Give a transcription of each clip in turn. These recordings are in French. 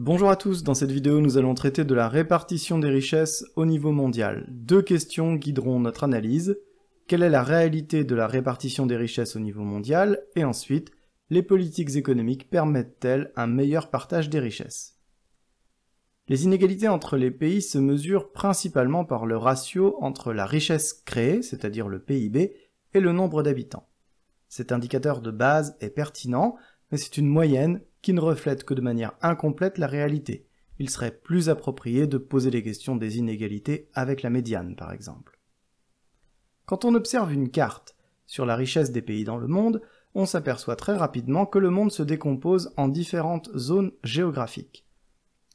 Bonjour à tous, dans cette vidéo nous allons traiter de la répartition des richesses au niveau mondial. Deux questions guideront notre analyse. Quelle est la réalité de la répartition des richesses au niveau mondial Et ensuite, les politiques économiques permettent-elles un meilleur partage des richesses les inégalités entre les pays se mesurent principalement par le ratio entre la richesse créée, c'est-à-dire le PIB, et le nombre d'habitants. Cet indicateur de base est pertinent mais c'est une moyenne qui ne reflète que de manière incomplète la réalité. Il serait plus approprié de poser les questions des inégalités avec la médiane, par exemple. Quand on observe une carte sur la richesse des pays dans le monde, on s'aperçoit très rapidement que le monde se décompose en différentes zones géographiques.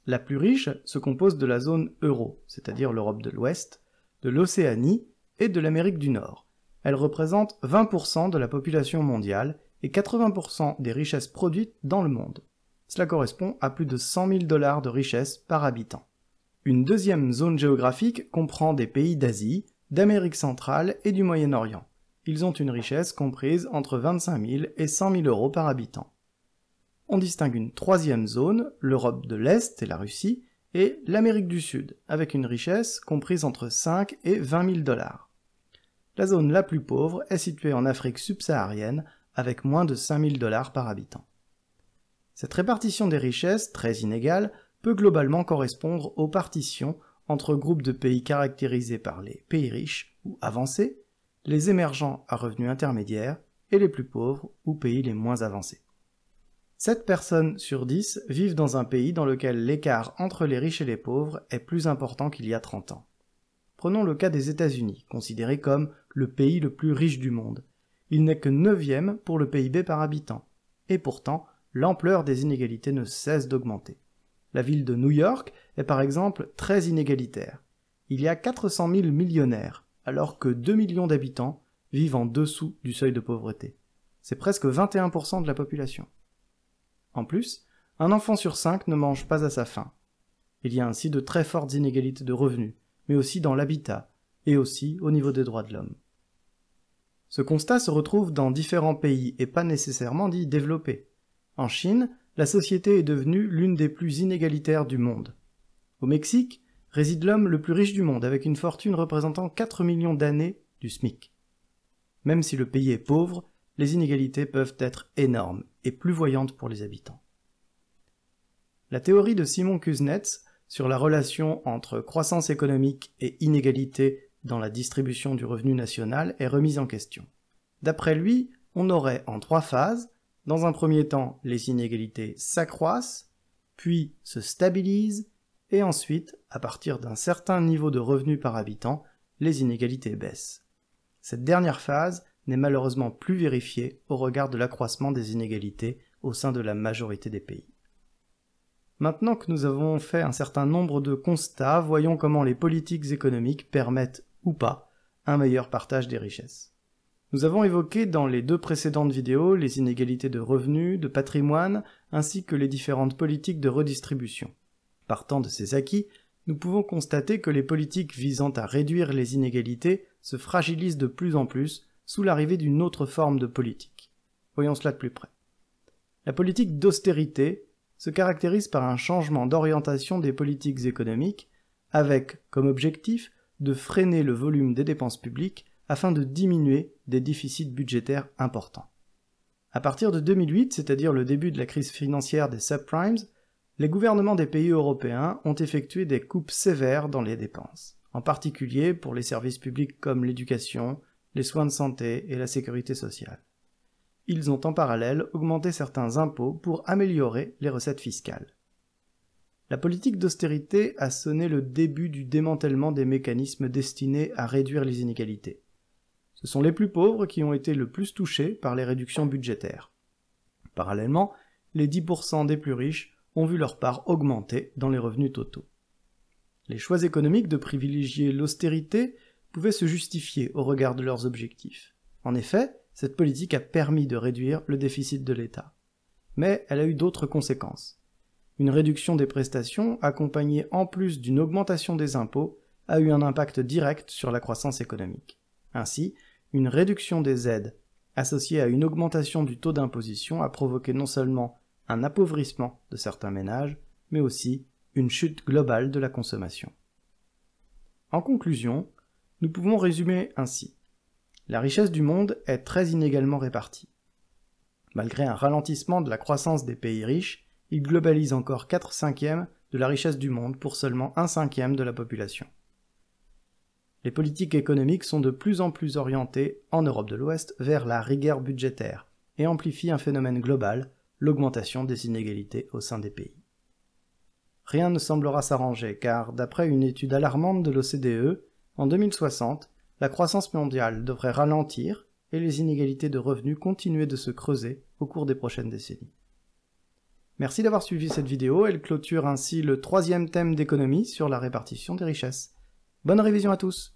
La plus riche se compose de la zone euro, c'est-à-dire l'Europe de l'Ouest, de l'Océanie et de l'Amérique du Nord. Elle représente 20% de la population mondiale et 80% des richesses produites dans le monde. Cela correspond à plus de 100 000 dollars de richesses par habitant. Une deuxième zone géographique comprend des pays d'Asie, d'Amérique centrale et du Moyen-Orient. Ils ont une richesse comprise entre 25 000 et 100 000 euros par habitant. On distingue une troisième zone, l'Europe de l'Est et la Russie, et l'Amérique du Sud, avec une richesse comprise entre 5 et 20 000 dollars. La zone la plus pauvre est située en Afrique subsaharienne, avec moins de 5000 dollars par habitant. Cette répartition des richesses, très inégale, peut globalement correspondre aux partitions entre groupes de pays caractérisés par les pays riches ou avancés, les émergents à revenus intermédiaires et les plus pauvres ou pays les moins avancés. 7 personnes sur 10 vivent dans un pays dans lequel l'écart entre les riches et les pauvres est plus important qu'il y a 30 ans. Prenons le cas des États-Unis, considéré comme le pays le plus riche du monde, il n'est que neuvième pour le PIB par habitant. Et pourtant, l'ampleur des inégalités ne cesse d'augmenter. La ville de New York est par exemple très inégalitaire. Il y a 400 000 millionnaires, alors que 2 millions d'habitants vivent en dessous du seuil de pauvreté. C'est presque 21% de la population. En plus, un enfant sur cinq ne mange pas à sa faim. Il y a ainsi de très fortes inégalités de revenus, mais aussi dans l'habitat, et aussi au niveau des droits de l'homme. Ce constat se retrouve dans différents pays et pas nécessairement dits développés. En Chine, la société est devenue l'une des plus inégalitaires du monde. Au Mexique, réside l'homme le plus riche du monde avec une fortune représentant 4 millions d'années du SMIC. Même si le pays est pauvre, les inégalités peuvent être énormes et plus voyantes pour les habitants. La théorie de Simon Kuznets sur la relation entre croissance économique et inégalité dans la distribution du revenu national est remise en question. D'après lui, on aurait en trois phases, dans un premier temps, les inégalités s'accroissent, puis se stabilisent, et ensuite, à partir d'un certain niveau de revenu par habitant, les inégalités baissent. Cette dernière phase n'est malheureusement plus vérifiée au regard de l'accroissement des inégalités au sein de la majorité des pays. Maintenant que nous avons fait un certain nombre de constats, voyons comment les politiques économiques permettent ou pas, un meilleur partage des richesses. Nous avons évoqué dans les deux précédentes vidéos les inégalités de revenus, de patrimoine, ainsi que les différentes politiques de redistribution. Partant de ces acquis, nous pouvons constater que les politiques visant à réduire les inégalités se fragilisent de plus en plus sous l'arrivée d'une autre forme de politique. Voyons cela de plus près. La politique d'austérité se caractérise par un changement d'orientation des politiques économiques avec, comme objectif, de freiner le volume des dépenses publiques afin de diminuer des déficits budgétaires importants. À partir de 2008, c'est-à-dire le début de la crise financière des subprimes, les gouvernements des pays européens ont effectué des coupes sévères dans les dépenses, en particulier pour les services publics comme l'éducation, les soins de santé et la sécurité sociale. Ils ont en parallèle augmenté certains impôts pour améliorer les recettes fiscales. La politique d'austérité a sonné le début du démantèlement des mécanismes destinés à réduire les inégalités. Ce sont les plus pauvres qui ont été le plus touchés par les réductions budgétaires. Parallèlement, les 10% des plus riches ont vu leur part augmenter dans les revenus totaux. Les choix économiques de privilégier l'austérité pouvaient se justifier au regard de leurs objectifs. En effet, cette politique a permis de réduire le déficit de l'État. Mais elle a eu d'autres conséquences. Une réduction des prestations, accompagnée en plus d'une augmentation des impôts, a eu un impact direct sur la croissance économique. Ainsi, une réduction des aides, associée à une augmentation du taux d'imposition, a provoqué non seulement un appauvrissement de certains ménages, mais aussi une chute globale de la consommation. En conclusion, nous pouvons résumer ainsi. La richesse du monde est très inégalement répartie. Malgré un ralentissement de la croissance des pays riches, il globalise encore 4 cinquièmes de la richesse du monde pour seulement 1 cinquième de la population. Les politiques économiques sont de plus en plus orientées, en Europe de l'Ouest, vers la rigueur budgétaire et amplifient un phénomène global, l'augmentation des inégalités au sein des pays. Rien ne semblera s'arranger car, d'après une étude alarmante de l'OCDE, en 2060, la croissance mondiale devrait ralentir et les inégalités de revenus continuer de se creuser au cours des prochaines décennies. Merci d'avoir suivi cette vidéo, elle clôture ainsi le troisième thème d'économie sur la répartition des richesses. Bonne révision à tous